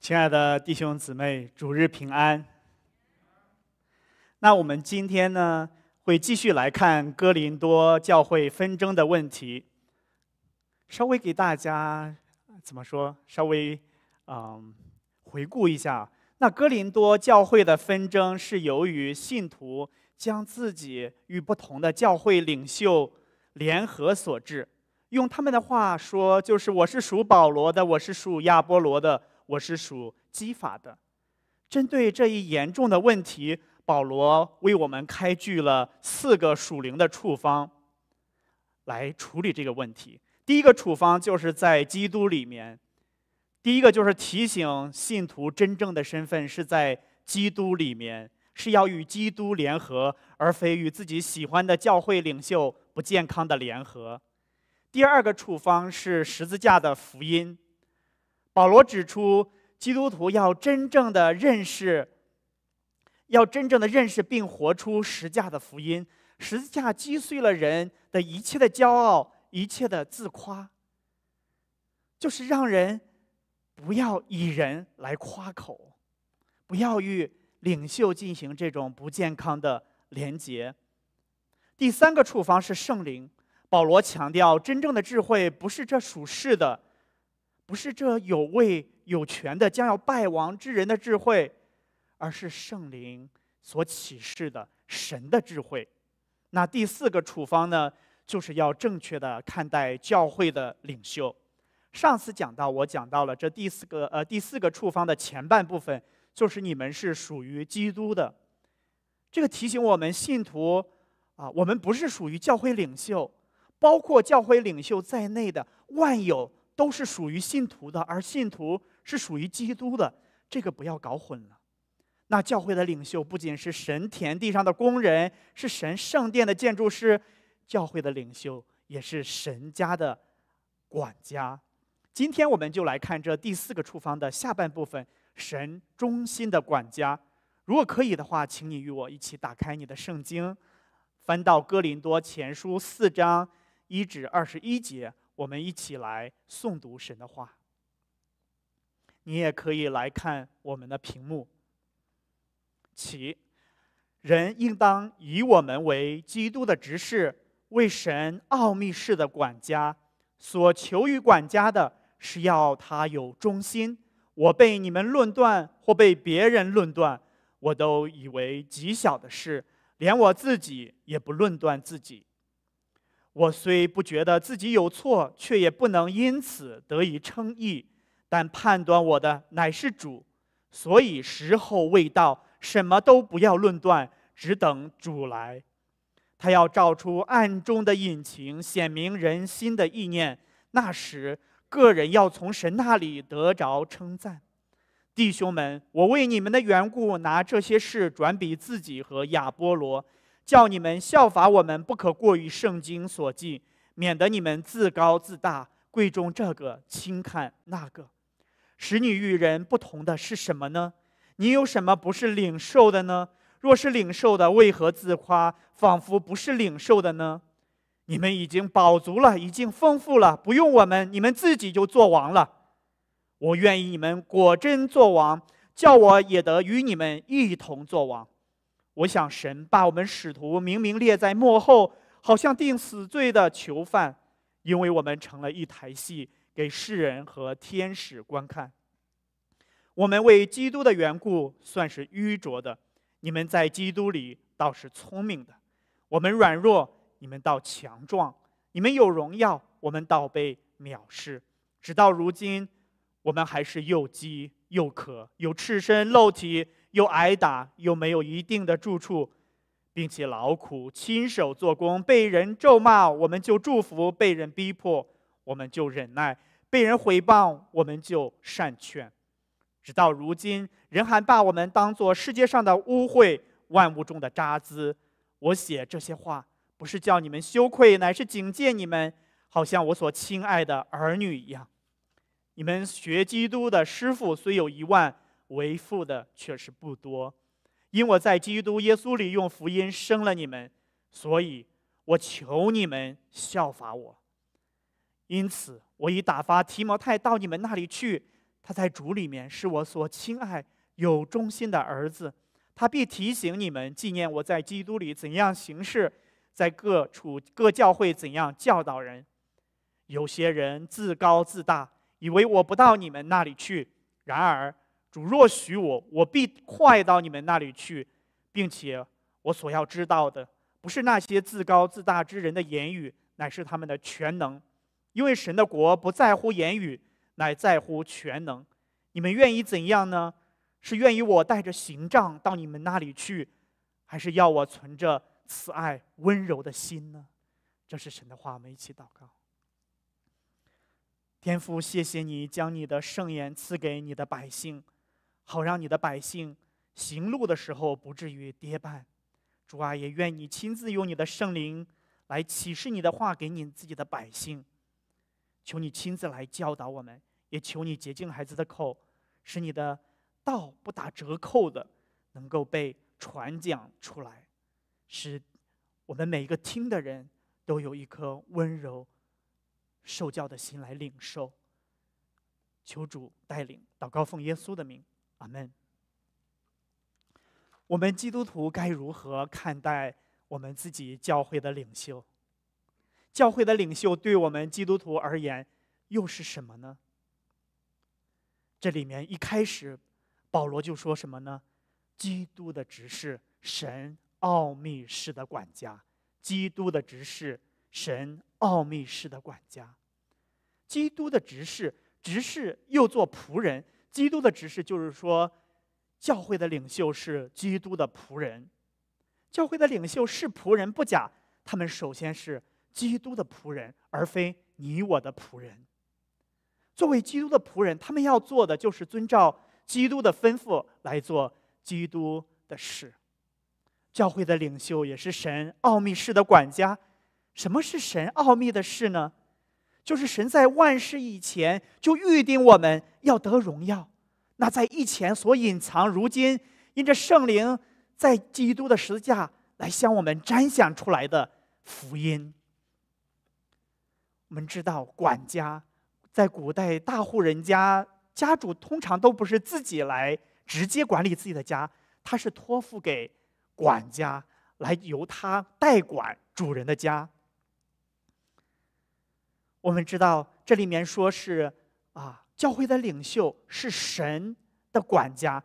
亲爱的弟兄姊妹，主日平安。那我们今天呢，会继续来看哥林多教会纷争的问题。稍微给大家怎么说？稍微嗯，回顾一下。那哥林多教会的纷争是由于信徒将自己与不同的教会领袖联合所致。用他们的话说，就是“我是属保罗的，我是属亚波罗的。”我是属基法的。针对这一严重的问题，保罗为我们开具了四个属灵的处方，来处理这个问题。第一个处方就是在基督里面。第一个就是提醒信徒真正的身份是在基督里面，是要与基督联合，而非与自己喜欢的教会领袖不健康的联合。第二个处方是十字架的福音。保罗指出，基督徒要真正的认识，要真正的认识并活出十字架的福音。十字架击碎了人的一切的骄傲，一切的自夸，就是让人不要以人来夸口，不要与领袖进行这种不健康的连结。第三个处方是圣灵。保罗强调，真正的智慧不是这属世的。不是这有位有权的将要败亡之人的智慧，而是圣灵所启示的神的智慧。那第四个处方呢，就是要正确的看待教会的领袖。上次讲到，我讲到了这第四个呃第四个处方的前半部分，就是你们是属于基督的。这个提醒我们信徒啊，我们不是属于教会领袖，包括教会领袖在内的万有。都是属于信徒的，而信徒是属于基督的，这个不要搞混了。那教会的领袖不仅是神田地上的工人，是神圣殿的建筑师，教会的领袖也是神家的管家。今天我们就来看这第四个厨房的下半部分——神中心的管家。如果可以的话，请你与我一起打开你的圣经，翻到哥林多前书四章一至二十一节。我们一起来诵读神的话，你也可以来看我们的屏幕。起，人应当以我们为基督的执事，为神奥秘式的管家。所求于管家的，是要他有忠心。我被你们论断，或被别人论断，我都以为极小的事，连我自己也不论断自己。我虽不觉得自己有错，却也不能因此得以称义。但判断我的乃是主，所以时候未到，什么都不要论断，只等主来。他要照出暗中的隐情，显明人心的意念。那时，个人要从神那里得着称赞。弟兄们，我为你们的缘故，拿这些事转比自己和亚波罗。叫你们效法我们，不可过于圣经所记，免得你们自高自大，贵重这个，轻看那个。使你与人不同的是什么呢？你有什么不是领受的呢？若是领受的，为何自夸，仿佛不是领受的呢？你们已经饱足了，已经丰富了，不用我们，你们自己就做王了。我愿意你们果真做王，叫我也得与你们一同做王。我想，神把我们使徒明明列在幕后，好像定死罪的囚犯，因为我们成了一台戏，给世人和天使观看。我们为基督的缘故算是愚拙的，你们在基督里倒是聪明的。我们软弱，你们倒强壮；你们有荣耀，我们倒被藐视。直到如今，我们还是又饥又渴，有赤身露体。又挨打，又没有一定的住处，并且劳苦，亲手做工，被人咒骂，我们就祝福；被人逼迫，我们就忍耐；被人毁谤，我们就善劝。直到如今，人还把我们当作世界上的污秽，万物中的渣滓。我写这些话，不是叫你们羞愧，乃是警戒你们，好像我所亲爱的儿女一样。你们学基督的师傅虽有一万，为父的确实不多，因我在基督耶稣里用福音生了你们，所以我求你们效法我。因此，我已打发提摩太到你们那里去，他在主里面是我所亲爱、有忠心的儿子，他必提醒你们纪念我在基督里怎样行事，在各处各教会怎样教导人。有些人自高自大，以为我不到你们那里去，然而。主若许我，我必快到你们那里去，并且我所要知道的，不是那些自高自大之人的言语，乃是他们的全能，因为神的国不在乎言语，乃在乎全能。你们愿意怎样呢？是愿意我带着行杖到你们那里去，还是要我存着慈爱温柔的心呢？这是神的话，我们一起祷告。天父，谢谢你将你的圣言赐给你的百姓。好让你的百姓行路的时候不至于跌绊，主啊，也愿你亲自用你的圣灵来启示你的话给你自己的百姓，求你亲自来教导我们，也求你洁净孩子的口，使你的道不打折扣的能够被传讲出来，使我们每一个听的人都有一颗温柔受教的心来领受。求主带领，祷告，奉耶稣的名。阿门。我们基督徒该如何看待我们自己教会的领袖？教会的领袖对我们基督徒而言又是什么呢？这里面一开始保罗就说什么呢？基督的执事，神奥秘式的管家；基督的执事，神奥秘式的管家；基督的执事，执事又做仆人。基督的指示就是说，教会的领袖是基督的仆人。教会的领袖是仆人不假，他们首先是基督的仆人，而非你我的仆人。作为基督的仆人，他们要做的就是遵照基督的吩咐来做基督的事。教会的领袖也是神奥秘式的管家。什么是神奥秘的事呢？就是神在万世以前就预定我们要得荣耀，那在以前所隐藏，如今因着圣灵在基督的十字架来向我们彰显出来的福音。我们知道管家在古代大户人家家主通常都不是自己来直接管理自己的家，他是托付给管家来由他代管主人的家。我们知道这里面说是啊，教会的领袖是神的管家，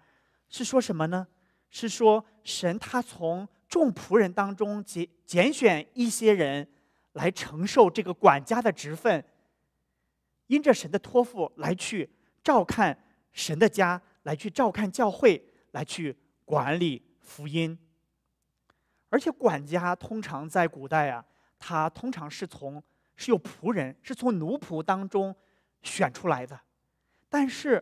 是说什么呢？是说神他从众仆人当中拣拣选一些人，来承受这个管家的职分。因着神的托付，来去照看神的家，来去照看教会，来去管理福音。而且管家通常在古代啊，他通常是从。是有仆人，是从奴仆当中选出来的，但是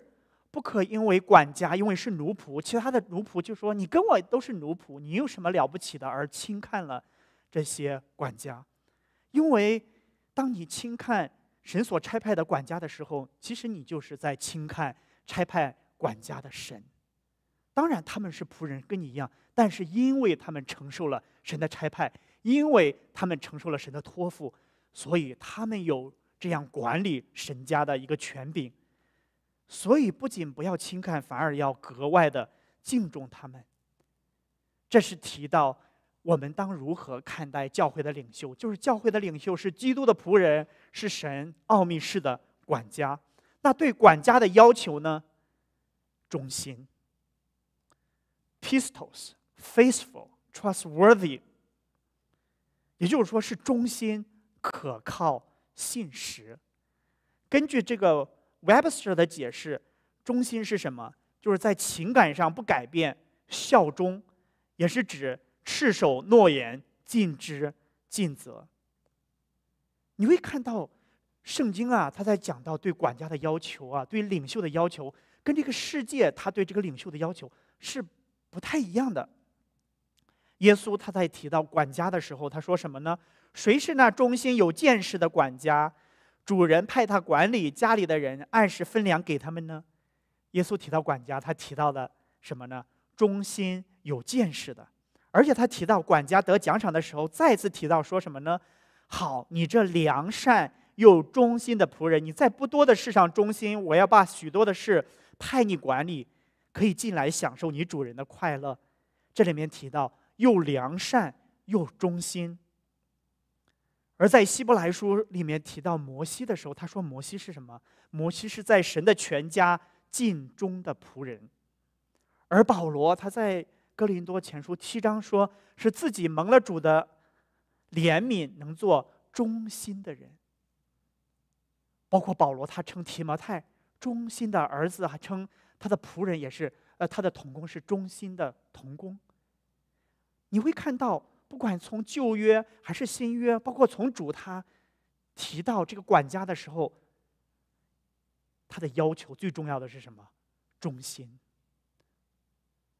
不可因为管家因为是奴仆，其他的奴仆就说你跟我都是奴仆，你有什么了不起的而轻看了这些管家，因为当你轻看神所差派的管家的时候，其实你就是在轻看差派管家的神。当然他们是仆人跟你一样，但是因为他们承受了神的差派，因为他们承受了神的托付。所以他们有这样管理神家的一个权柄，所以不仅不要轻看，反而要格外的敬重他们。这是提到我们当如何看待教会的领袖，就是教会的领袖是基督的仆人，是神奥秘式的管家。那对管家的要求呢？忠心，pistos，faithful，trustworthy，l 也就是说是忠心。可靠、信实。根据这个 Webster 的解释，中心是什么？就是在情感上不改变、效忠，也是指赤守诺言、尽职尽责。你会看到，圣经啊，他在讲到对管家的要求啊，对领袖的要求，跟这个世界他对这个领袖的要求是不太一样的。耶稣他在提到管家的时候，他说什么呢？谁是那忠心有见识的管家？主人派他管理家里的人，按时分粮给他们呢？耶稣提到管家，他提到的什么呢？忠心有见识的，而且他提到管家得奖赏的时候，再次提到说什么呢？好，你这良善又忠心的仆人，你在不多的事上忠心，我要把许多的事派你管理，可以进来享受你主人的快乐。这里面提到又良善又忠心。而在希伯来书里面提到摩西的时候，他说摩西是什么？摩西是在神的全家尽忠的仆人。而保罗他在哥林多前书七章说是自己蒙了主的怜悯，能做忠心的人。包括保罗，他称提摩太忠心的儿子，还称他的仆人也是，呃，他的童工是忠心的童工。你会看到。不管从旧约还是新约，包括从主他提到这个管家的时候，他的要求最重要的是什么？忠心，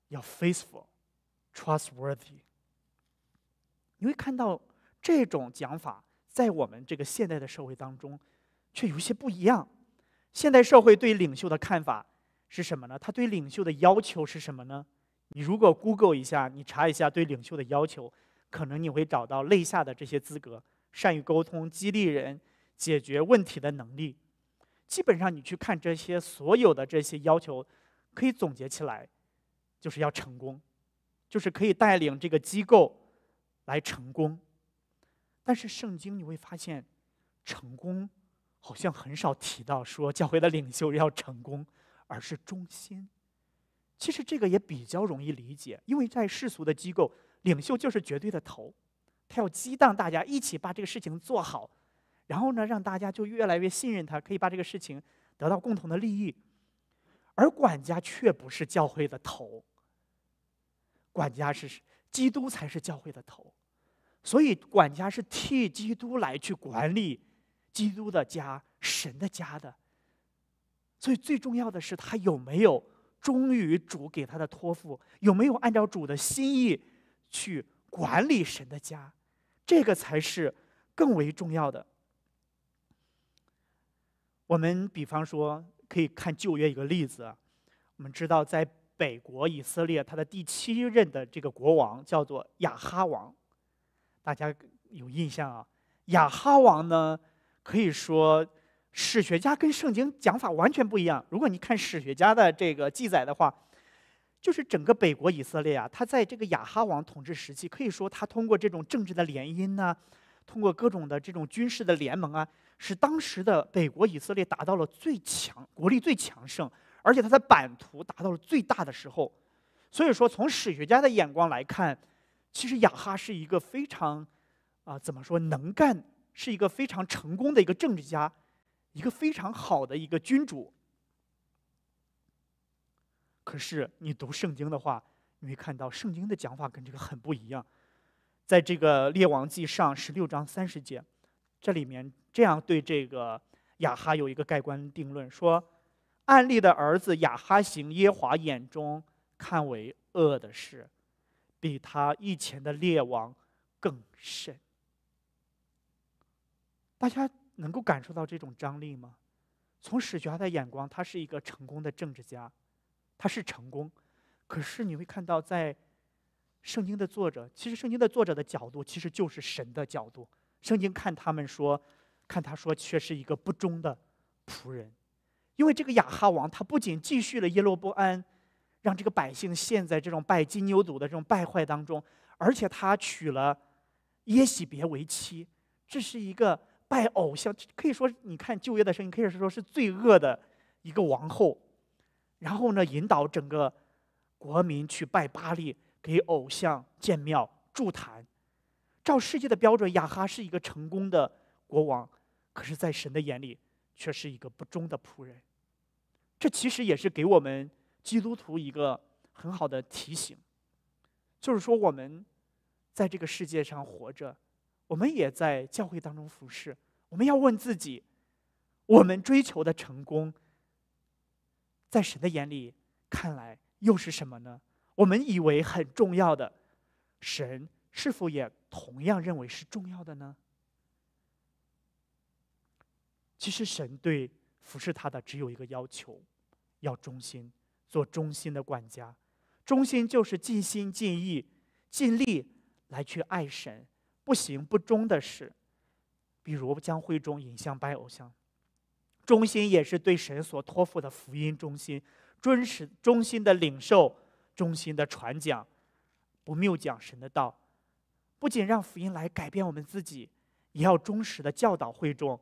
要 faithful，trustworthy。你会看到这种讲法，在我们这个现代的社会当中，却有一些不一样。现代社会对领袖的看法是什么呢？他对领袖的要求是什么呢？你如果 Google 一下，你查一下对领袖的要求。可能你会找到类下的这些资格，善于沟通、激励人、解决问题的能力。基本上，你去看这些所有的这些要求，可以总结起来，就是要成功，就是可以带领这个机构来成功。但是圣经你会发现，成功好像很少提到说教会的领袖要成功，而是忠心。其实这个也比较容易理解，因为在世俗的机构。领袖就是绝对的头，他要激荡大家一起把这个事情做好，然后呢，让大家就越来越信任他，可以把这个事情得到共同的利益。而管家却不是教会的头，管家是基督才是教会的头，所以管家是替基督来去管理基督的家、神的家的。所以最重要的是他有没有忠于主给他的托付，有没有按照主的心意。去管理神的家，这个才是更为重要的。我们比方说，可以看旧约一个例子。我们知道，在北国以色列，他的第七任的这个国王叫做亚哈王，大家有印象啊？亚哈王呢，可以说史学家跟圣经讲法完全不一样。如果你看史学家的这个记载的话。就是整个北国以色列啊，他在这个亚哈王统治时期，可以说他通过这种政治的联姻呢，通过各种的这种军事的联盟啊，使当时的北国以色列达到了最强国力最强盛，而且他的版图达到了最大的时候。所以说，从史学家的眼光来看，其实亚哈是一个非常啊，怎么说能干，是一个非常成功的一个政治家，一个非常好的一个君主。可是你读圣经的话，你会看到圣经的讲法跟这个很不一样。在这个列王记上十六章三十节，这里面这样对这个亚哈有一个盖棺定论：说，暗利的儿子亚哈行耶华眼中看为恶的事，比他以前的列王更甚。大家能够感受到这种张力吗？从史学家的眼光，他是一个成功的政治家。他是成功，可是你会看到，在圣经的作者，其实圣经的作者的角度其实就是神的角度。圣经看他们说，看他说，却是一个不忠的仆人，因为这个亚哈王，他不仅继续了耶罗波安，让这个百姓陷在这种拜金牛犊的这种败坏当中，而且他娶了耶喜别为妻，这是一个拜偶像，可以说你看旧约的声音，可以说是说是恶的一个王后。然后呢，引导整个国民去拜巴利，给偶像建庙筑坛。照世界的标准，亚哈是一个成功的国王，可是，在神的眼里，却是一个不忠的仆人。这其实也是给我们基督徒一个很好的提醒，就是说，我们在这个世界上活着，我们也在教会当中服侍，我们要问自己：我们追求的成功。在神的眼里看来又是什么呢？我们以为很重要的，神是否也同样认为是重要的呢？其实，神对服侍他的只有一个要求：要忠心，做忠心的管家。忠心就是尽心尽意、尽力来去爱神，不行不忠的事，比如将会中引向拜偶像。中心也是对神所托付的福音中心，忠实中心的领受，中心的传讲，不谬讲神的道，不仅让福音来改变我们自己，也要忠实的教导会众，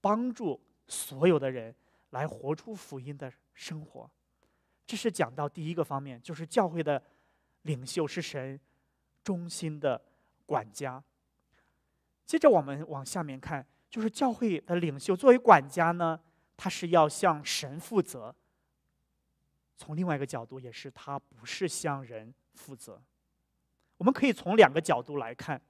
帮助所有的人来活出福音的生活。这是讲到第一个方面，就是教会的领袖是神中心的管家。接着我们往下面看，就是教会的领袖作为管家呢。他是要向神负责，从另外一个角度，也是他不是向人负责。我们可以从两个角度来看：，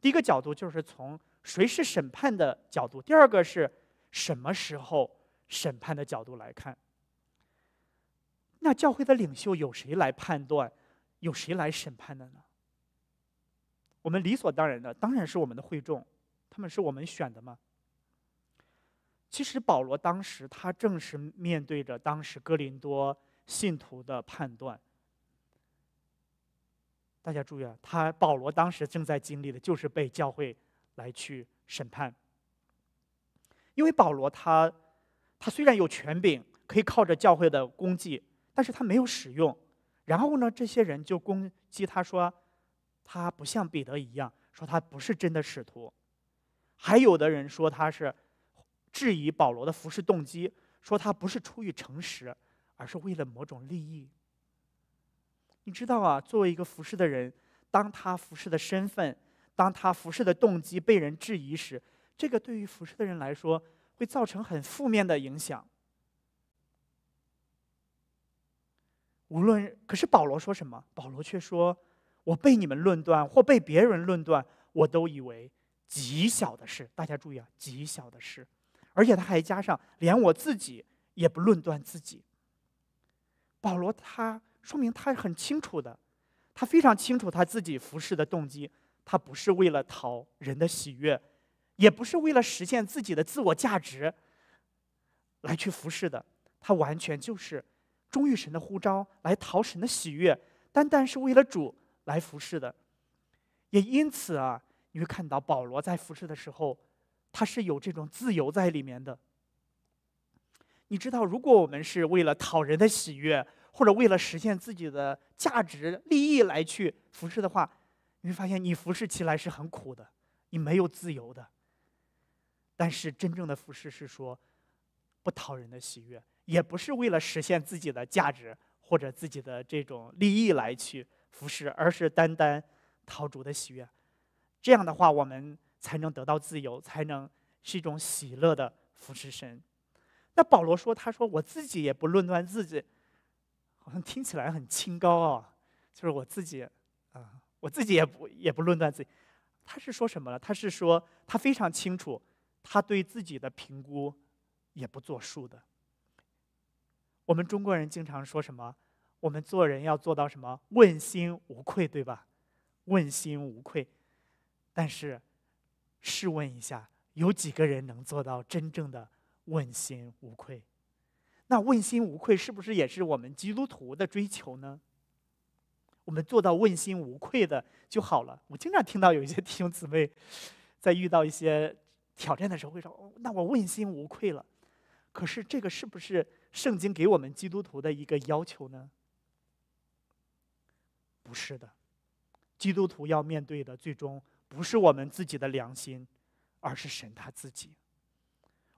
第一个角度就是从谁是审判的角度；，第二个是什么时候审判的角度来看。那教会的领袖有谁来判断，有谁来审判的呢？我们理所当然的，当然是我们的会众，他们是我们选的吗？其实保罗当时，他正是面对着当时哥林多信徒的判断。大家注意啊，他保罗当时正在经历的就是被教会来去审判，因为保罗他他虽然有权柄，可以靠着教会的功绩，但是他没有使用。然后呢，这些人就攻击他说，他不像彼得一样，说他不是真的使徒，还有的人说他是。质疑保罗的服侍动机，说他不是出于诚实，而是为了某种利益。你知道啊，作为一个服侍的人，当他服侍的身份、当他服侍的动机被人质疑时，这个对于服侍的人来说会造成很负面的影响。无论可是保罗说什么，保罗却说：“我被你们论断，或被别人论断，我都以为极小的事。”大家注意啊，极小的事。而且他还加上，连我自己也不论断自己。保罗他说明他是很清楚的，他非常清楚他自己服侍的动机，他不是为了讨人的喜悦，也不是为了实现自己的自我价值来去服侍的，他完全就是忠于神的呼召，来讨神的喜悦，单单是为了主来服侍的。也因此啊，你会看到保罗在服侍的时候。它是有这种自由在里面的。你知道，如果我们是为了讨人的喜悦，或者为了实现自己的价值、利益来去服侍的话，你会发现你服侍起来是很苦的，你没有自由的。但是真正的服侍是说，不讨人的喜悦，也不是为了实现自己的价值或者自己的这种利益来去服侍，而是单单讨主的喜悦。这样的话，我们。才能得到自由，才能是一种喜乐的扶持神。那保罗说：“他说我自己也不论断自己，好像听起来很清高啊。就是我自己，啊，我自己也不也不论断自己。他是说什么了？他是说他非常清楚，他对自己的评估也不作数的。我们中国人经常说什么？我们做人要做到什么？问心无愧，对吧？问心无愧。但是。”试问一下，有几个人能做到真正的问心无愧？那问心无愧是不是也是我们基督徒的追求呢？我们做到问心无愧的就好了。我经常听到有一些弟兄姊妹在遇到一些挑战的时候会说：“那我问心无愧了。”可是这个是不是圣经给我们基督徒的一个要求呢？不是的，基督徒要面对的最终。不是我们自己的良心，而是神他自己。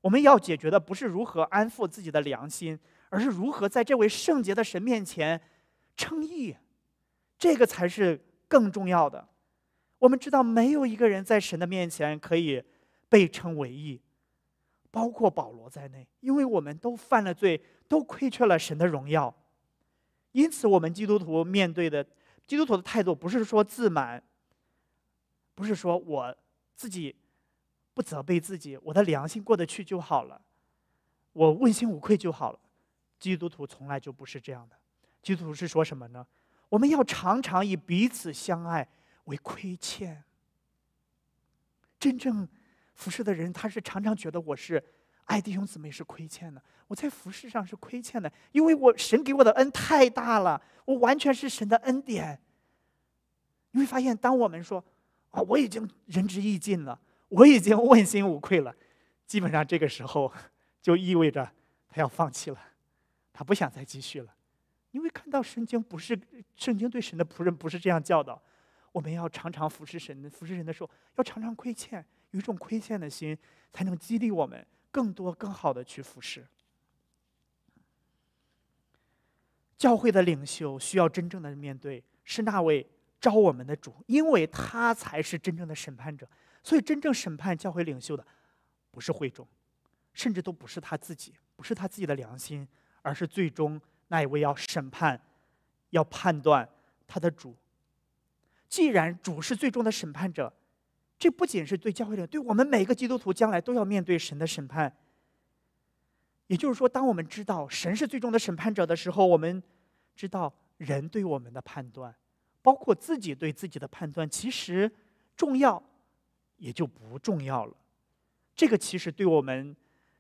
我们要解决的不是如何安抚自己的良心，而是如何在这位圣洁的神面前称义，这个才是更重要的。我们知道，没有一个人在神的面前可以被称为义，包括保罗在内，因为我们都犯了罪，都亏缺了神的荣耀。因此，我们基督徒面对的基督徒的态度，不是说自满。不是说我自己不责备自己，我的良心过得去就好了，我问心无愧就好了。基督徒从来就不是这样的，基督徒是说什么呢？我们要常常以彼此相爱为亏欠。真正服侍的人，他是常常觉得我是爱弟兄姊妹是亏欠的，我在服侍上是亏欠的，因为我神给我的恩太大了，我完全是神的恩典。你会发现，当我们说。啊，我已经仁至义尽了，我已经问心无愧了。基本上这个时候，就意味着他要放弃了，他不想再继续了，因为看到圣经不是圣经对神的仆人不是这样教导。我们要常常服侍神、服侍神的时候，要常常亏欠，有一种亏欠的心，才能激励我们更多、更好的去服侍。教会的领袖需要真正的面对，是那位。招我们的主，因为他才是真正的审判者。所以，真正审判教会领袖的，不是会众，甚至都不是他自己，不是他自己的良心，而是最终那一位要审判、要判断他的主。既然主是最终的审判者，这不仅是对教会领，对我们每个基督徒将来都要面对神的审判。也就是说，当我们知道神是最终的审判者的时候，我们知道人对我们的判断。包括自己对自己的判断，其实重要也就不重要了。这个其实对我们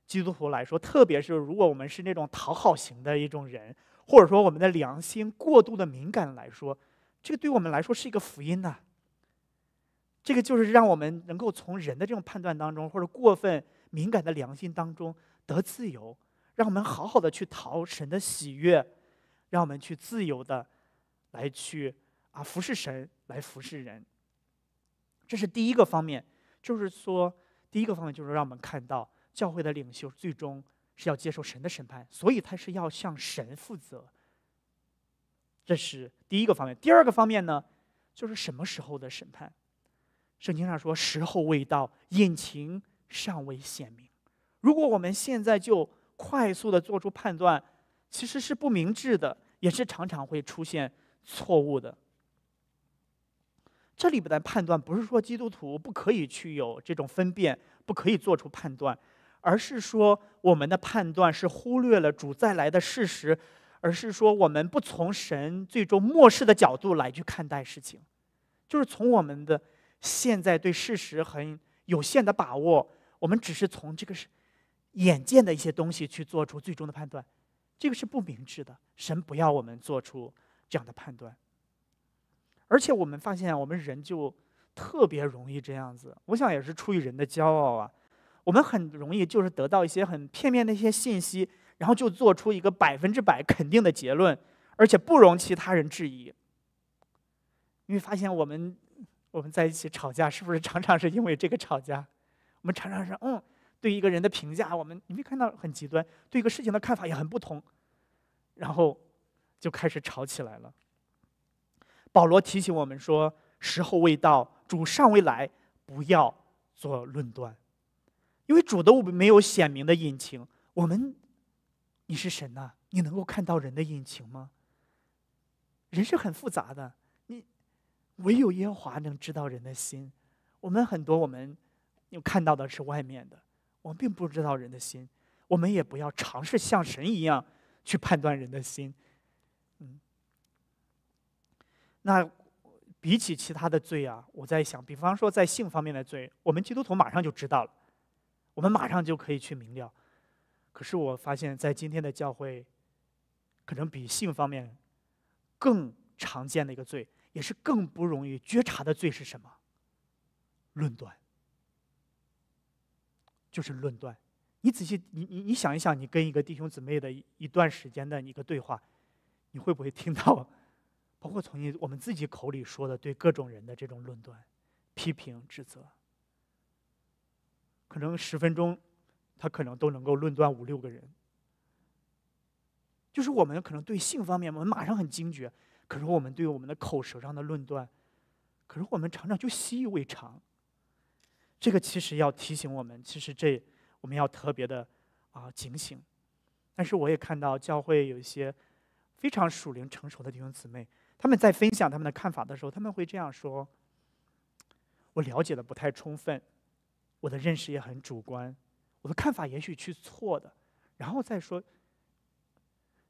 基督徒来说，特别是如果我们是那种讨好型的一种人，或者说我们的良心过度的敏感来说，这个对我们来说是一个福音呐。这个就是让我们能够从人的这种判断当中，或者过分敏感的良心当中得自由，让我们好好的去讨神的喜悦，让我们去自由的来去。啊，服侍神来服侍人，这是第一个方面。就是说，第一个方面就是让我们看到教会的领袖最终是要接受神的审判，所以他是要向神负责。这是第一个方面。第二个方面呢，就是什么时候的审判？圣经上说：“时候未到，隐情尚未显明。”如果我们现在就快速的做出判断，其实是不明智的，也是常常会出现错误的。这里边的判断不是说基督徒不可以去有这种分辨，不可以做出判断，而是说我们的判断是忽略了主再来的事实，而是说我们不从神最终末世的角度来去看待事情，就是从我们的现在对事实很有限的把握，我们只是从这个是眼见的一些东西去做出最终的判断，这个是不明智的。神不要我们做出这样的判断。而且我们发现，我们人就特别容易这样子。我想也是出于人的骄傲啊，我们很容易就是得到一些很片面的一些信息，然后就做出一个百分之百肯定的结论，而且不容其他人质疑。你会发现，我们我们在一起吵架，是不是常常是因为这个吵架？我们常常是嗯，对一个人的评价，我们你没看到很极端，对一个事情的看法也很不同，然后就开始吵起来了。保罗提醒我们说：“时候未到，主尚未来，不要做论断，因为主都没有显明的隐情。我们，你是神呐，你能够看到人的隐情吗？人是很复杂的，你唯有耶和华能知道人的心。我们很多，我们又看到的是外面的，我们并不知道人的心，我们也不要尝试像神一样去判断人的心。”那比起其他的罪啊，我在想，比方说在性方面的罪，我们基督徒马上就知道了，我们马上就可以去明了。可是我发现，在今天的教会，可能比性方面更常见的一个罪，也是更不容易觉察的罪是什么？论断，就是论断。你仔细，你你你想一想，你跟一个弟兄姊妹的一段时间的一个对话，你会不会听到？包括从你我们自己口里说的对各种人的这种论断、批评、指责，可能十分钟，他可能都能够论断五六个人。就是我们可能对性方面，我们马上很惊觉；可是我们对我们的口舌上的论断，可是我们常常就习以为常。这个其实要提醒我们，其实这我们要特别的啊警醒。但是我也看到教会有一些非常属灵成熟的弟兄姊妹。他们在分享他们的看法的时候，他们会这样说：“我了解的不太充分，我的认识也很主观，我的看法也许去错的。”然后再说，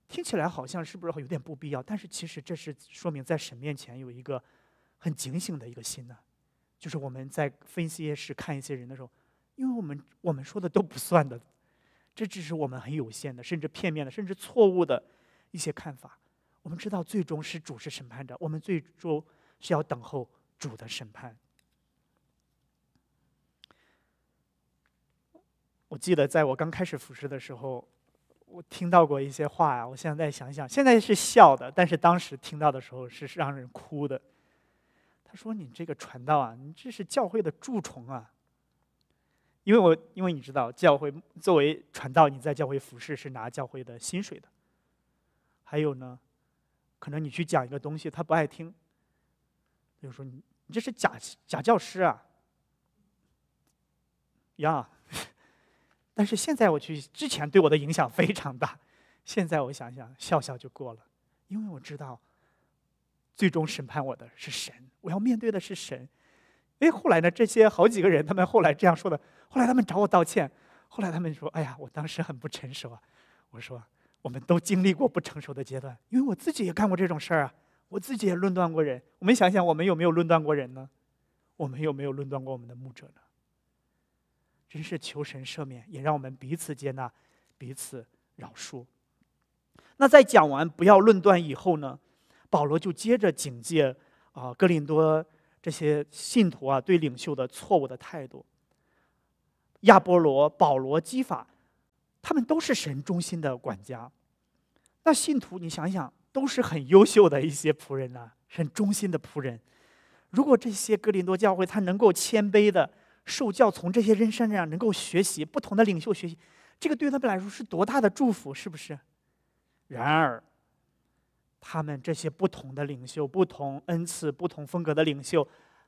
听起来好像是不是有点不必要？但是其实这是说明在神面前有一个很警醒的一个心呢。就是我们在分析时看一些人的时候，因为我们我们说的都不算的，这只是我们很有限的，甚至片面的，甚至错误的一些看法。我们知道，最终是主是审判者，我们最终是要等候主的审判。我记得在我刚开始服侍的时候，我听到过一些话呀。我现在想想，现在是笑的，但是当时听到的时候是让人哭的。他说：“你这个传道啊，你这是教会的蛀虫啊！”因为我，因为你知道，教会作为传道，你在教会服侍是拿教会的薪水的。还有呢？可能你去讲一个东西，他不爱听，比如说你你这是假假教师啊，呀！但是现在我去之前对我的影响非常大，现在我想想笑笑就过了，因为我知道，最终审判我的是神，我要面对的是神。哎，后来呢，这些好几个人他们后来这样说的，后来他们找我道歉，后来他们说：“哎呀，我当时很不成熟啊。”我说。我们都经历过不成熟的阶段，因为我自己也干过这种事儿啊，我自己也论断过人。我们想想，我们有没有论断过人呢？我们有没有论断过我们的牧者呢？真是求神赦免，也让我们彼此接纳、彼此饶恕。那在讲完不要论断以后呢，保罗就接着警戒啊哥林多这些信徒啊对领袖的错误的态度。亚波罗、保罗、基法。他们都是神中心的管家，那信徒，你想想，都是很优秀的一些仆人呐，很忠心的仆人。如果这些哥林多教会，他能够谦卑的受教，从这些人身上能够学习不同的领袖学习，这个对他们来说是多大的祝福，是不是？然而，他们这些不同的领袖、不同恩赐、不同风格的领袖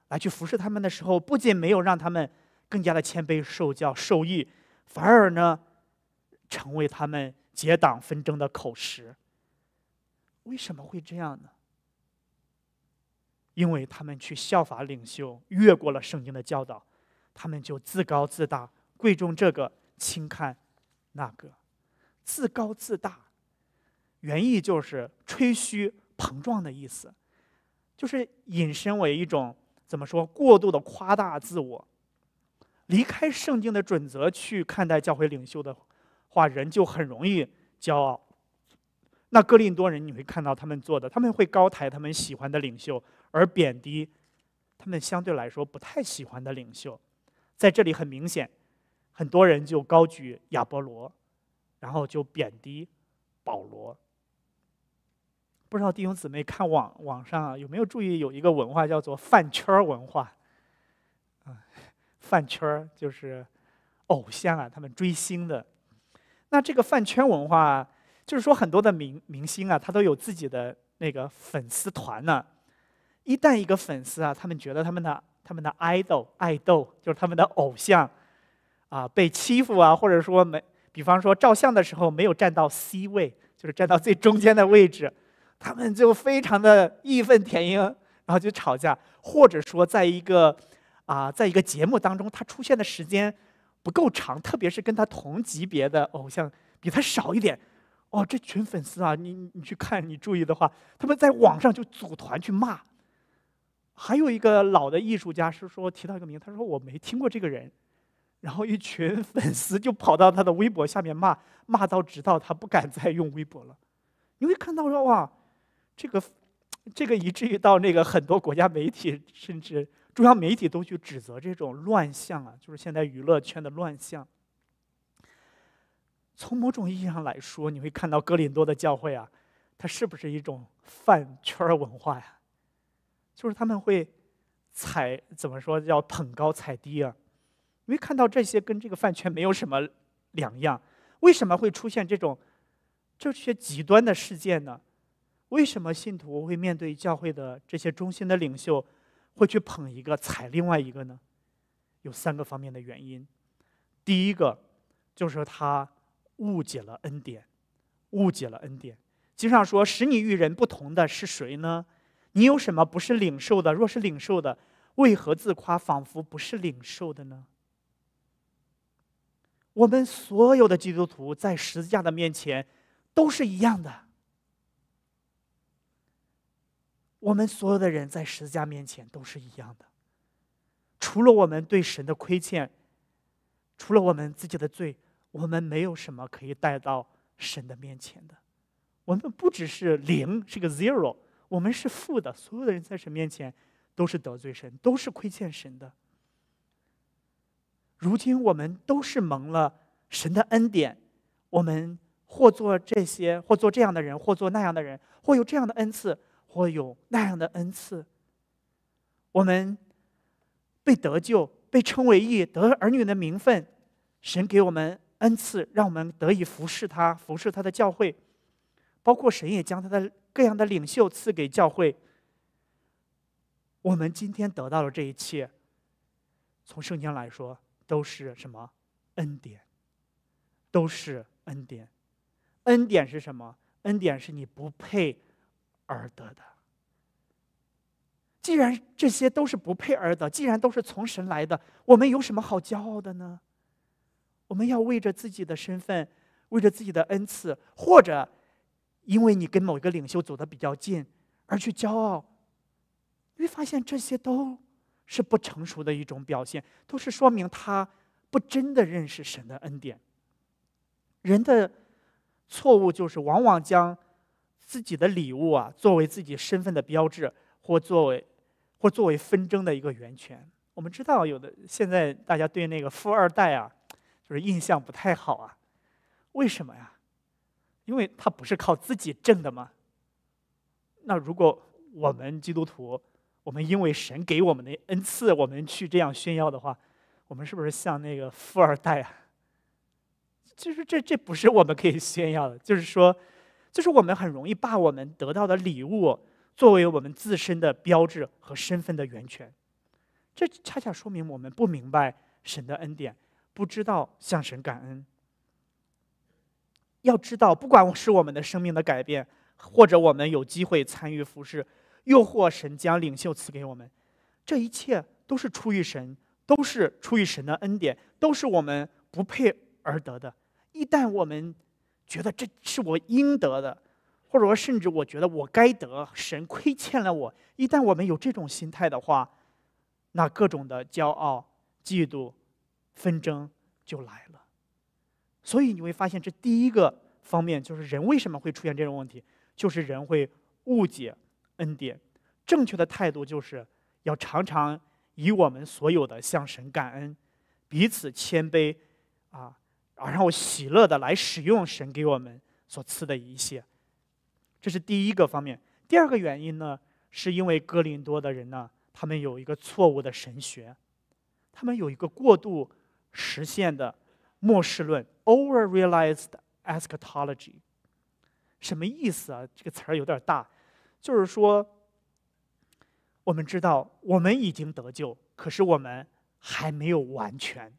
来去服侍他们的时候，不仅没有让他们更加的谦卑受教受益，反而呢？成为他们结党纷争的口实。为什么会这样呢？因为他们去效法领袖，越过了圣经的教导，他们就自高自大，贵重这个，轻看那个，自高自大。原意就是吹嘘、膨胀的意思，就是引申为一种怎么说？过度的夸大自我，离开圣经的准则去看待教会领袖的。话人就很容易骄傲。那哥林多人，你会看到他们做的，他们会高抬他们喜欢的领袖，而贬低他们相对来说不太喜欢的领袖。在这里很明显，很多人就高举亚波罗，然后就贬低保罗。不知道弟兄姊妹看网网上有没有注意，有一个文化叫做饭圈文化。啊，饭圈就是偶像啊，他们追星的。那这个饭圈文化，就是说很多的明明星啊，他都有自己的那个粉丝团呢。一旦一个粉丝啊，他们觉得他们的他们的 idol 爱豆就是他们的偶像啊被欺负啊，或者说没，比方说照相的时候没有站到 C 位，就是站到最中间的位置，他们就非常的义愤填膺，然后就吵架，或者说在一个啊，在一个节目当中他出现的时间。不够长，特别是跟他同级别的偶像比他少一点，哦，这群粉丝啊，你你去看，你注意的话，他们在网上就组团去骂。还有一个老的艺术家是说提到一个名，他说我没听过这个人，然后一群粉丝就跑到他的微博下面骂，骂到直到他不敢再用微博了。你会看到说哇，这个这个以至于到那个很多国家媒体甚至。中央媒体都去指责这种乱象啊，就是现在娱乐圈的乱象。从某种意义上来说，你会看到哥林多的教会啊，它是不是一种饭圈文化呀？就是他们会踩，怎么说叫捧高踩低啊？因为看到这些，跟这个饭圈没有什么两样。为什么会出现这种这些极端的事件呢？为什么信徒会面对教会的这些中心的领袖？会去捧一个踩另外一个呢？有三个方面的原因。第一个就是他误解了恩典，误解了恩典。经上说：“使你与人不同的是谁呢？你有什么不是领受的？若是领受的，为何自夸，仿佛不是领受的呢？”我们所有的基督徒在十字架的面前都是一样的。我们所有的人在十字架面前都是一样的，除了我们对神的亏欠，除了我们自己的罪，我们没有什么可以带到神的面前的。我们不只是零是个 zero，我们是负的。所有的人在神面前都是得罪神，都是亏欠神的。如今我们都是蒙了神的恩典，我们或做这些，或做这样的人，或做那样的人，或有这样的恩赐。或有那样的恩赐，我们被得救，被称为一得儿女的名分。神给我们恩赐，让我们得以服侍他，服侍他的教会。包括神也将他的各样的领袖赐给教会。我们今天得到的这一切，从圣经来说都是什么？恩典，都是恩典。恩典是什么？恩典是你不配。而得的，既然这些都是不配而得，既然都是从神来的，我们有什么好骄傲的呢？我们要为着自己的身份，为着自己的恩赐，或者因为你跟某一个领袖走的比较近而去骄傲，会发现这些都是不成熟的一种表现，都是说明他不真的认识神的恩典。人的错误就是往往将。自己的礼物啊，作为自己身份的标志，或作为，或作为纷争的一个源泉。我们知道，有的现在大家对那个富二代啊，就是印象不太好啊。为什么呀？因为他不是靠自己挣的吗？那如果我们基督徒，我们因为神给我们的恩赐，我们去这样炫耀的话，我们是不是像那个富二代啊？其实这这不是我们可以炫耀的，就是说。就是我们很容易把我们得到的礼物作为我们自身的标志和身份的源泉，这恰恰说明我们不明白神的恩典，不知道向神感恩。要知道，不管是我们的生命的改变，或者我们有机会参与服饰，又或神将领袖赐给我们，这一切都是出于神，都是出于神的恩典，都是我们不配而得的。一旦我们觉得这是我应得的，或者说甚至我觉得我该得，神亏欠了我。一旦我们有这种心态的话，那各种的骄傲、嫉妒、纷争就来了。所以你会发现，这第一个方面就是人为什么会出现这种问题，就是人会误解恩典。正确的态度就是要常常以我们所有的向神感恩，彼此谦卑，啊。而让我喜乐的来使用神给我们所赐的一些，这是第一个方面。第二个原因呢，是因为哥林多的人呢，他们有一个错误的神学，他们有一个过度实现的末世论 （over-realized eschatology）。什么意思啊？这个词儿有点大，就是说，我们知道我们已经得救，可是我们还没有完全。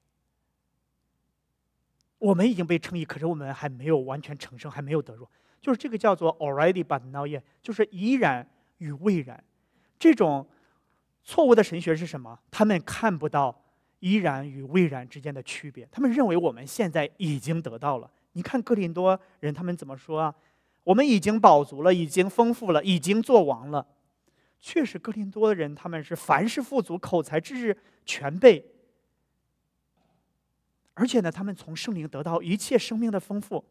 我们已经被称义，可是我们还没有完全成圣，还没有得入。就是这个叫做 already but not yet，就是已然与未然。这种错误的神学是什么？他们看不到已然与未然之间的区别。他们认为我们现在已经得到了。你看哥林多人他们怎么说啊？我们已经饱足了，已经丰富了，已经做王了。确实，哥林多的人他们是凡事富足，口才知识全备。而且呢，他们从圣灵得到一切生命的丰富。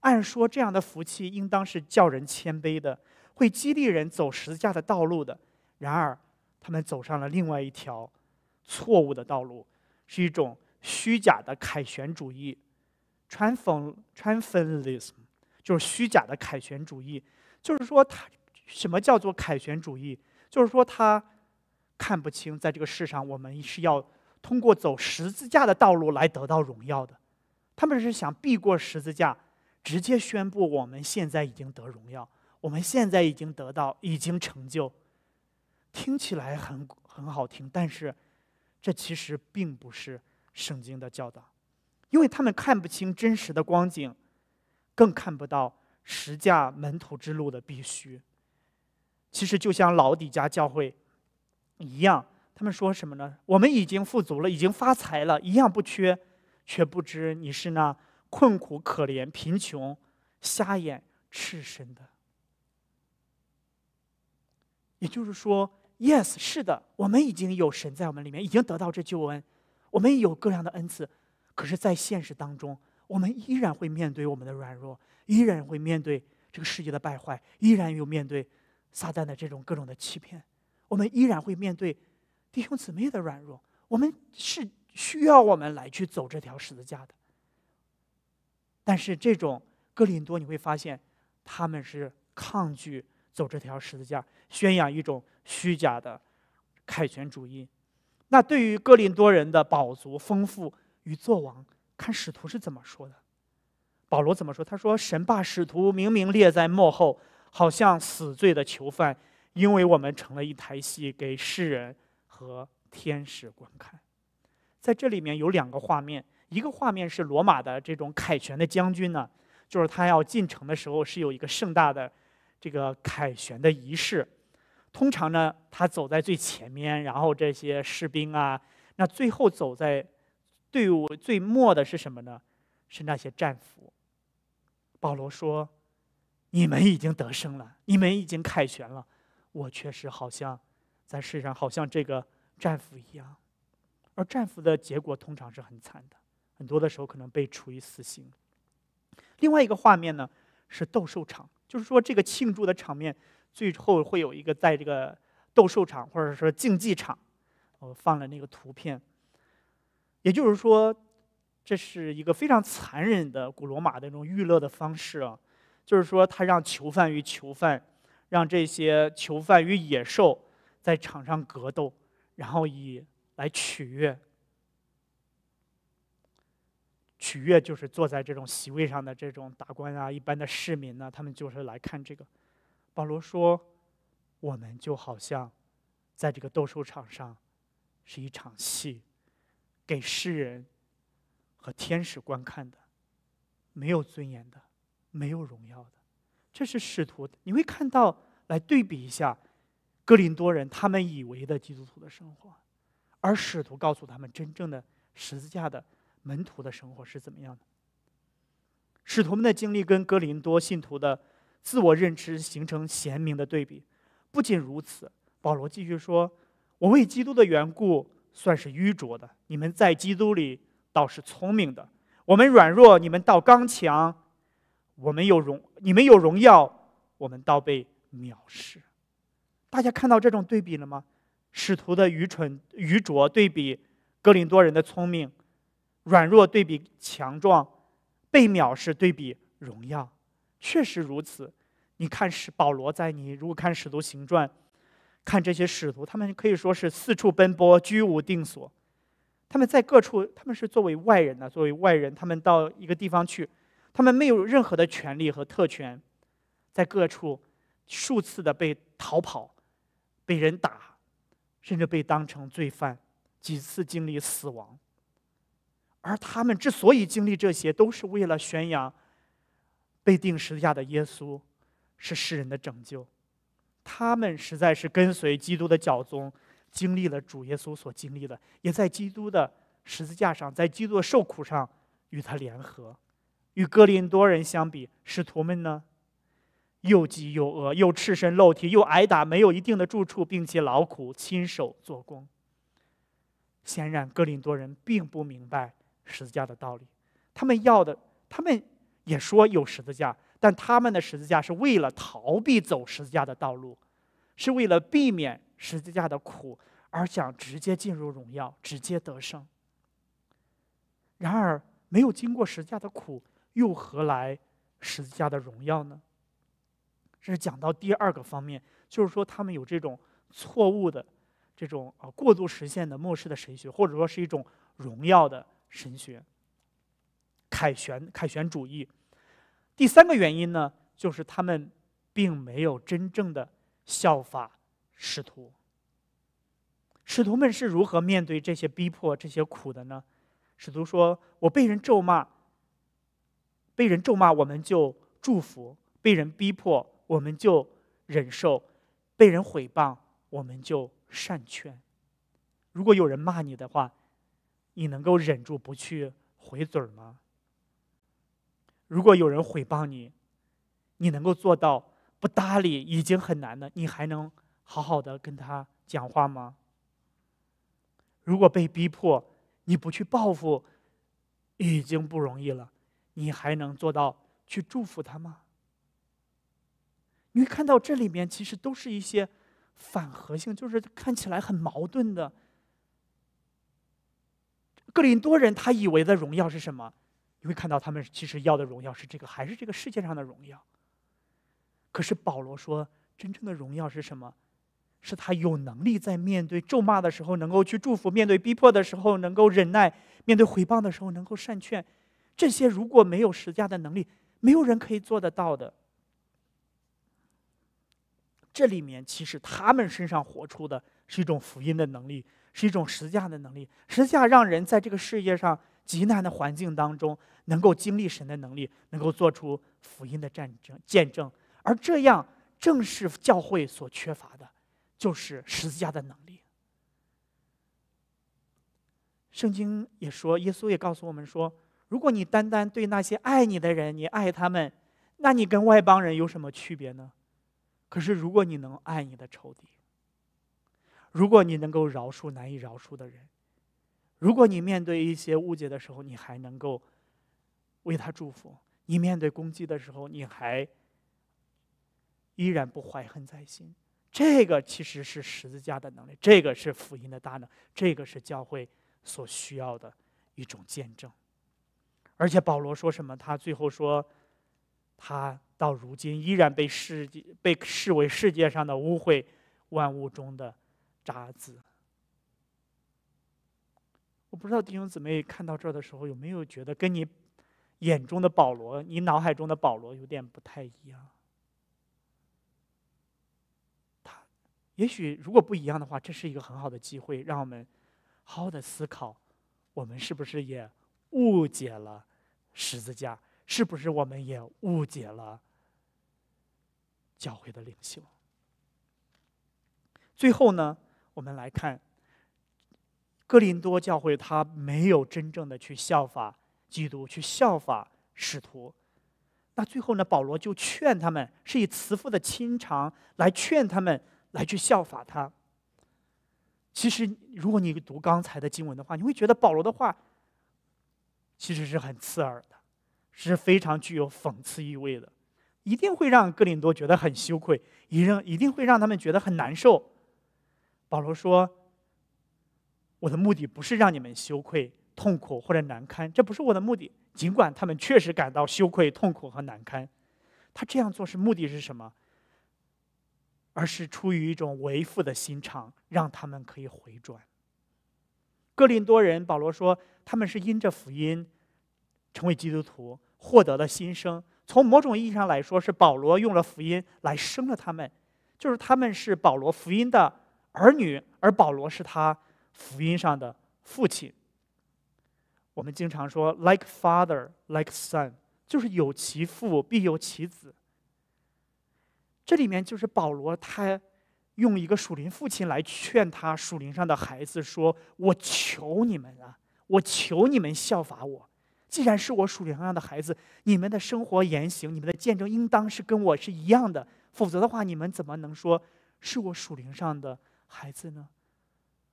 按说这样的福气应当是叫人谦卑的，会激励人走十字架的道路的。然而，他们走上了另外一条错误的道路，是一种虚假的凯旋主义 （Triumphalism），就是虚假的凯旋主义。就是说，他什么叫做凯旋主义？就是说，他看不清在这个世上我们是要。通过走十字架的道路来得到荣耀的，他们是想避过十字架，直接宣布我们现在已经得荣耀，我们现在已经得到，已经成就。听起来很很好听，但是这其实并不是圣经的教导，因为他们看不清真实的光景，更看不到十架门徒之路的必须。其实就像老底家教会一样。他们说什么呢？我们已经富足了，已经发财了，一样不缺，却不知你是那困苦、可怜、贫穷、瞎眼、赤身的。也就是说，yes，是的，我们已经有神在我们里面，已经得到这救恩，我们有各样的恩赐，可是，在现实当中，我们依然会面对我们的软弱，依然会面对这个世界的败坏，依然有面对撒旦的这种各种的欺骗，我们依然会面对。弟兄姊妹的软弱，我们是需要我们来去走这条十字架的。但是这种哥林多，你会发现他们是抗拒走这条十字架，宣扬一种虚假的凯旋主义。那对于哥林多人的宝足丰富与作王，看使徒是怎么说的？保罗怎么说？他说：“神把使徒明明列在幕后，好像死罪的囚犯，因为我们成了一台戏给世人。”和天使观看，在这里面有两个画面，一个画面是罗马的这种凯旋的将军呢，就是他要进城的时候是有一个盛大的这个凯旋的仪式，通常呢他走在最前面，然后这些士兵啊，那最后走在队伍最末的是什么呢？是那些战俘。保罗说：“你们已经得胜了，你们已经凯旋了，我确实好像。”在世上，好像这个战俘一样，而战俘的结果通常是很惨的，很多的时候可能被处以死刑。另外一个画面呢，是斗兽场，就是说这个庆祝的场面最后会有一个在这个斗兽场或者说竞技场，我放了那个图片。也就是说，这是一个非常残忍的古罗马的那种娱乐的方式啊，就是说他让囚犯与囚犯，让这些囚犯与野兽。在场上格斗，然后以来取悦，取悦就是坐在这种席位上的这种达官啊，一般的市民呢，他们就是来看这个。保罗说：“我们就好像在这个斗兽场上，是一场戏，给世人和天使观看的，没有尊严的，没有荣耀的。这是使徒。你会看到，来对比一下。”哥林多人，他们以为的基督徒的生活，而使徒告诉他们真正的十字架的门徒的生活是怎么样的。使徒们的经历跟哥林多信徒的自我认知形成鲜明的对比。不仅如此，保罗继续说：“我为基督的缘故算是愚拙的，你们在基督里倒是聪明的。我们软弱，你们倒刚强；我们有荣，你们有荣耀；我们倒被藐视。”大家看到这种对比了吗？使徒的愚蠢愚拙对比哥林多人的聪明、软弱对比强壮，被藐视对比荣耀，确实如此。你看使保罗在你如果看使徒行传，看这些使徒，他们可以说是四处奔波，居无定所。他们在各处，他们是作为外人呢，作为外人，他们到一个地方去，他们没有任何的权利和特权，在各处数次的被逃跑。被人打，甚至被当成罪犯，几次经历死亡。而他们之所以经历这些，都是为了宣扬被钉十字架的耶稣是世人的拯救。他们实在是跟随基督的教宗，经历了主耶稣所经历的，也在基督的十字架上，在基督受苦上与他联合。与哥林多人相比，使徒们呢？又饥又饿，又赤身露体，又挨打，没有一定的住处，并且劳苦亲手做工。显然，哥林多人并不明白十字架的道理，他们要的，他们也说有十字架，但他们的十字架是为了逃避走十字架的道路，是为了避免十字架的苦，而想直接进入荣耀，直接得胜。然而，没有经过十字架的苦，又何来十字架的荣耀呢？这是讲到第二个方面，就是说他们有这种错误的这种啊过度实现的末世的神学，或者说是一种荣耀的神学，凯旋凯旋主义。第三个原因呢，就是他们并没有真正的效法使徒。使徒们是如何面对这些逼迫、这些苦的呢？使徒说：“我被人咒骂，被人咒骂我们就祝福；被人逼迫。”我们就忍受被人毁谤，我们就善劝。如果有人骂你的话，你能够忍住不去回嘴吗？如果有人毁谤你，你能够做到不搭理已经很难了，你还能好好的跟他讲话吗？如果被逼迫，你不去报复已经不容易了，你还能做到去祝福他吗？你会看到这里面其实都是一些反合性，就是看起来很矛盾的。哥林多人他以为的荣耀是什么？你会看到他们其实要的荣耀是这个，还是这个世界上的荣耀？可是保罗说，真正的荣耀是什么？是他有能力在面对咒骂的时候能够去祝福，面对逼迫的时候能够忍耐，面对回谤的时候能够善劝。这些如果没有实价的能力，没有人可以做得到的。这里面其实他们身上活出的是一种福音的能力，是一种十字架的能力。十字架让人在这个世界上极难的环境当中，能够经历神的能力，能够做出福音的战争见证。而这样正是教会所缺乏的，就是十字架的能力。圣经也说，耶稣也告诉我们说：如果你单单对那些爱你的人，你爱他们，那你跟外邦人有什么区别呢？可是，如果你能爱你的仇敌，如果你能够饶恕难以饶恕的人，如果你面对一些误解的时候，你还能够为他祝福；你面对攻击的时候，你还依然不怀恨在心，这个其实是十字架的能力，这个是福音的大能，这个是教会所需要的一种见证。而且，保罗说什么？他最后说，他。到如今依然被世界被视为世界上的污秽，万物中的渣滓。我不知道弟兄姊妹看到这儿的时候有没有觉得跟你眼中的保罗、你脑海中的保罗有点不太一样。他也许如果不一样的话，这是一个很好的机会，让我们好好的思考：我们是不是也误解了十字架？是不是我们也误解了？教会的领袖。最后呢，我们来看哥林多教会，他没有真正的去效法基督，去效法使徒。那最后呢，保罗就劝他们，是以慈父的亲长来劝他们，来去效法他。其实，如果你读刚才的经文的话，你会觉得保罗的话其实是很刺耳的，是非常具有讽刺意味的。一定会让哥林多觉得很羞愧，一定一定会让他们觉得很难受。保罗说：“我的目的不是让你们羞愧、痛苦或者难堪，这不是我的目的。尽管他们确实感到羞愧、痛苦和难堪，他这样做是目的是什么？而是出于一种为父的心肠，让他们可以回转。哥林多人，保罗说他们是因着福音成为基督徒，获得了新生。”从某种意义上来说，是保罗用了福音来生了他们，就是他们是保罗福音的儿女，而保罗是他福音上的父亲。我们经常说 “like father, like son”，就是有其父必有其子。这里面就是保罗，他用一个属灵父亲来劝他属灵上的孩子说：“我求你们了，我求你们效法我。”既然是我属灵上的孩子，你们的生活言行、你们的见证，应当是跟我是一样的。否则的话，你们怎么能说是我属灵上的孩子呢？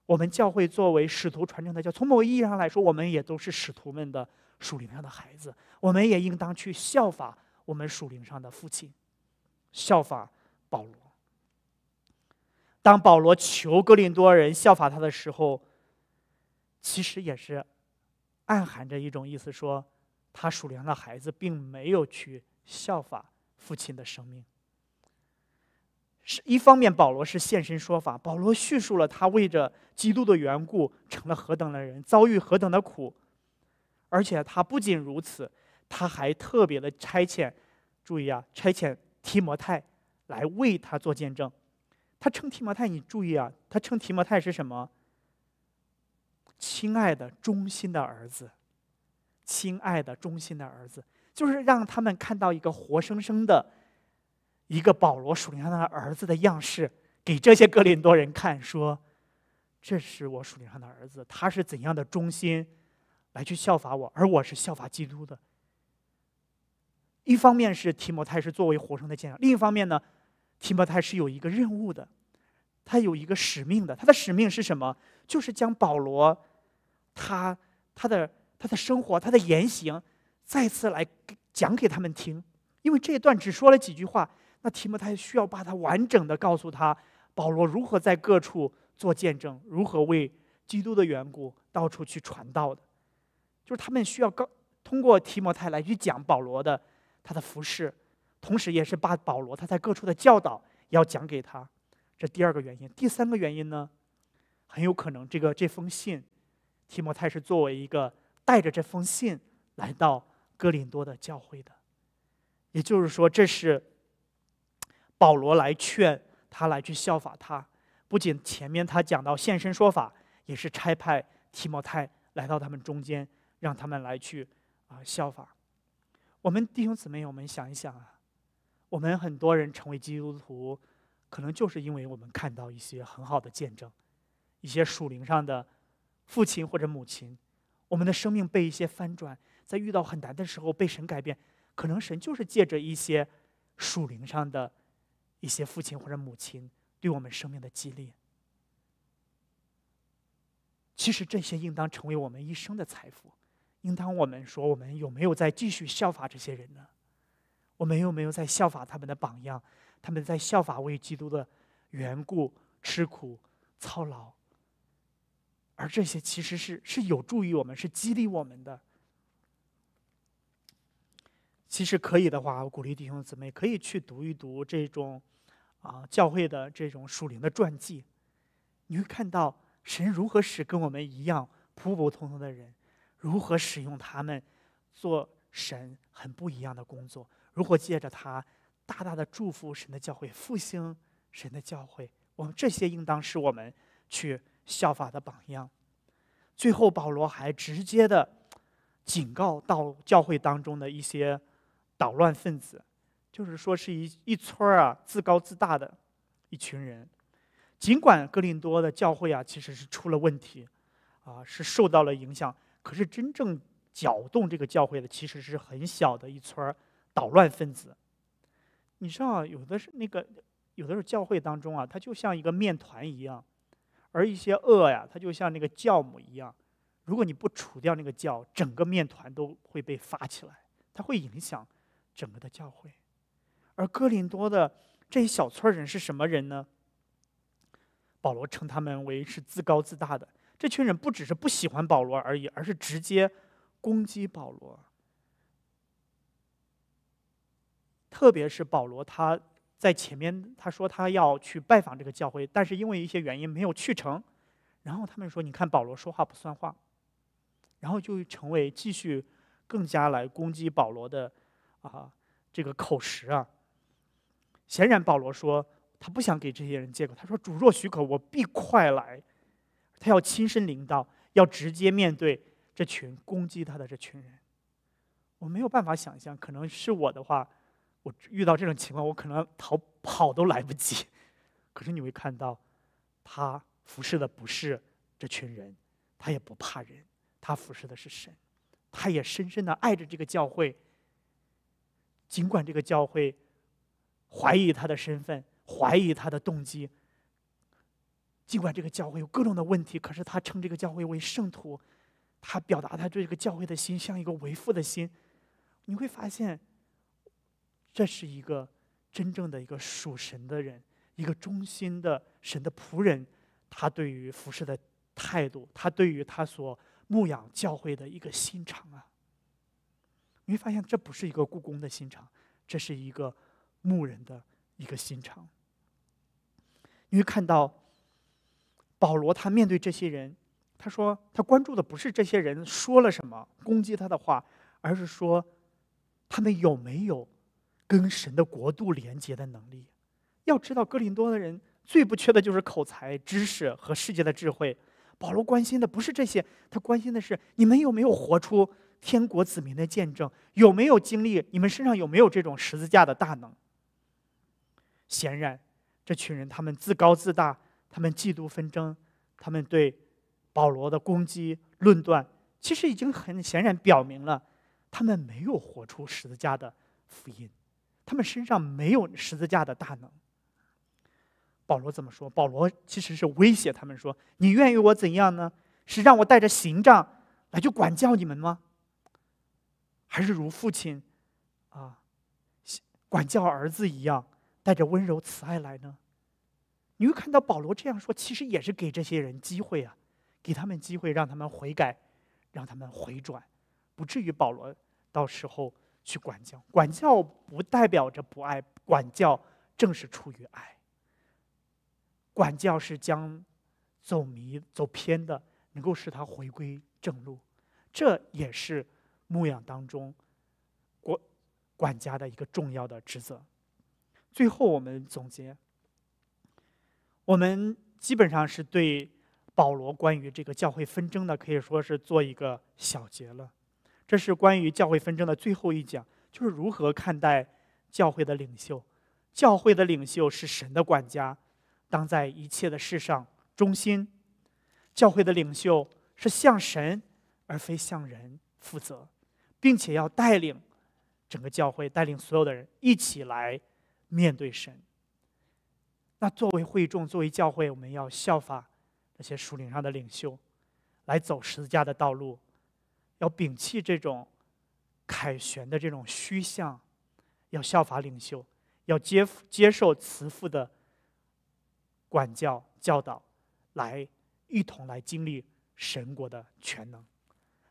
我们教会作为使徒传承的教，从某个意义上来说，我们也都是使徒们的属灵上的孩子。我们也应当去效法我们属灵上的父亲，效法保罗。当保罗求格林多人效法他的时候，其实也是。暗含着一种意思，说他属灵的孩子并没有去效法父亲的生命。是一方面，保罗是现身说法，保罗叙述了他为着基督的缘故成了何等的人，遭遇何等的苦。而且他不仅如此，他还特别的差遣，注意啊，差遣提摩太来为他做见证。他称提摩太，你注意啊，他称提摩太是什么？亲爱的忠心的儿子，亲爱的忠心的儿子，就是让他们看到一个活生生的，一个保罗属灵上的儿子的样式，给这些格林多人看，说，这是我属灵上的儿子，他是怎样的忠心，来去效法我，而我是效法基督的。一方面是提摩太是作为活生的见证，另一方面呢，提摩太是有一个任务的，他有一个使命的，他的使命是什么？就是将保罗。他他的他的生活他的言行，再次来讲给他们听，因为这一段只说了几句话，那提摩太需要把它完整的告诉他保罗如何在各处做见证，如何为基督的缘故到处去传道的，就是他们需要告通过提摩太来去讲保罗的他的服饰，同时也是把保罗他在各处的教导要讲给他，这第二个原因，第三个原因呢，很有可能这个这封信。提摩太是作为一个带着这封信来到哥林多的教会的，也就是说，这是保罗来劝他来去效法他。不仅前面他讲到现身说法，也是差派提摩太来到他们中间，让他们来去啊效法。我们弟兄姊妹，我们想一想啊，我们很多人成为基督徒，可能就是因为我们看到一些很好的见证，一些属灵上的。父亲或者母亲，我们的生命被一些翻转，在遇到很难的时候被神改变，可能神就是借着一些属灵上的一些父亲或者母亲，对我们生命的激励。其实这些应当成为我们一生的财富，应当我们说我们有没有在继续效法这些人呢？我们有没有在效法他们的榜样？他们在效法为基督的缘故吃苦操劳。而这些其实是是有助于我们，是激励我们的。其实可以的话，我鼓励弟兄姊妹可以去读一读这种，啊，教会的这种属灵的传记，你会看到神如何使跟我们一样普普通通的人，如何使用他们做神很不一样的工作，如何借着他大大的祝福神的教会，复兴神的教会。我们这些应当是我们去。效法的榜样，最后保罗还直接的警告到教会当中的一些捣乱分子，就是说是一一村儿啊自高自大的一群人。尽管哥林多的教会啊其实是出了问题，啊是受到了影响，可是真正搅动这个教会的其实是很小的一村儿捣乱分子。你知道，有的是那个，有的是教会当中啊，它就像一个面团一样。而一些恶呀，它就像那个酵母一样，如果你不除掉那个酵，整个面团都会被发起来，它会影响整个的教会。而哥林多的这一小撮人是什么人呢？保罗称他们为是自高自大的这群人，不只是不喜欢保罗而已，而是直接攻击保罗，特别是保罗他。在前面，他说他要去拜访这个教会，但是因为一些原因没有去成。然后他们说：“你看保罗说话不算话。”然后就成为继续更加来攻击保罗的啊这个口实啊。显然保罗说他不想给这些人借口，他说：“主若许可，我必快来。”他要亲身领到，要直接面对这群攻击他的这群人。我没有办法想象，可能是我的话。我遇到这种情况，我可能逃跑都来不及。可是你会看到，他服侍的不是这群人，他也不怕人，他服侍的是神，他也深深的爱着这个教会。尽管这个教会怀疑他的身份，怀疑他的动机，尽管这个教会有各种的问题，可是他称这个教会为圣徒，他表达他对这个教会的心像一个为父的心，你会发现。这是一个真正的一个属神的人，一个忠心的神的仆人。他对于服侍的态度，他对于他所牧养教会的一个心肠啊，你会发现这不是一个故宫的心肠，这是一个牧人的一个心肠。你会看到保罗他面对这些人，他说他关注的不是这些人说了什么攻击他的话，而是说他们有没有。跟神的国度连接的能力，要知道哥林多的人最不缺的就是口才、知识和世界的智慧。保罗关心的不是这些，他关心的是你们有没有活出天国子民的见证，有没有经历，你们身上有没有这种十字架的大能。显然，这群人他们自高自大，他们嫉妒纷争，他们对保罗的攻击论断，其实已经很显然表明了，他们没有活出十字架的福音。他们身上没有十字架的大能。保罗怎么说，保罗其实是威胁他们说：“你愿意我怎样呢？是让我带着刑杖来就管教你们吗？还是如父亲，啊，管教儿子一样，带着温柔慈爱来呢？”你会看到保罗这样说，其实也是给这些人机会啊，给他们机会，让他们悔改，让他们回转，不至于保罗到时候。去管教，管教不代表着不爱，管教正是出于爱。管教是将走迷、走偏的，能够使他回归正路，这也是牧养当中管管家的一个重要的职责。最后，我们总结，我们基本上是对保罗关于这个教会纷争的，可以说是做一个小结了。这是关于教会纷争的最后一讲，就是如何看待教会的领袖。教会的领袖是神的管家，当在一切的事上忠心。教会的领袖是向神而非向人负责，并且要带领整个教会，带领所有的人一起来面对神。那作为会众，作为教会，我们要效法那些属灵上的领袖，来走十字架的道路。要摒弃这种凯旋的这种虚像，要效法领袖，要接接受慈父的管教教导，来一同来经历神国的全能。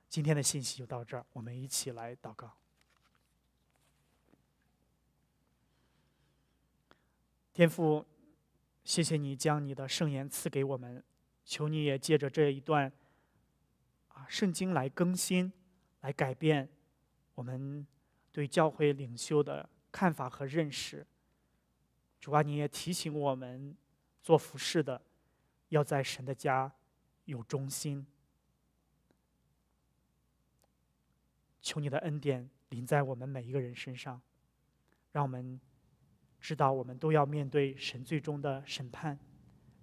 今天的信息就到这儿，我们一起来祷告。天父，谢谢你将你的圣言赐给我们，求你也借着这一段。圣经来更新，来改变我们对教会领袖的看法和认识。主啊，你也提醒我们，做服饰的要在神的家有忠心。求你的恩典临在我们每一个人身上，让我们知道我们都要面对神最终的审判。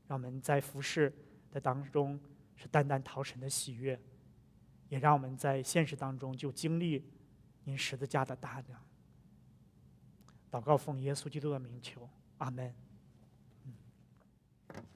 让我们在服饰的当中是单单讨神的喜悦。也让我们在现实当中就经历您十字架的大能，祷告奉耶稣基督的名求，阿门。